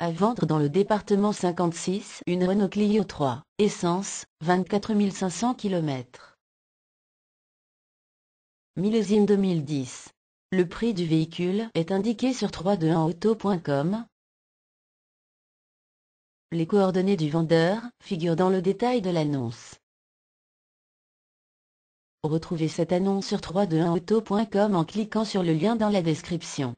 À vendre dans le département 56 une Renault Clio 3, essence, 24 500 km. Millésime 2010. Le prix du véhicule est indiqué sur 321auto.com. Les coordonnées du vendeur figurent dans le détail de l'annonce. Retrouvez cette annonce sur 321auto.com en cliquant sur le lien dans la description.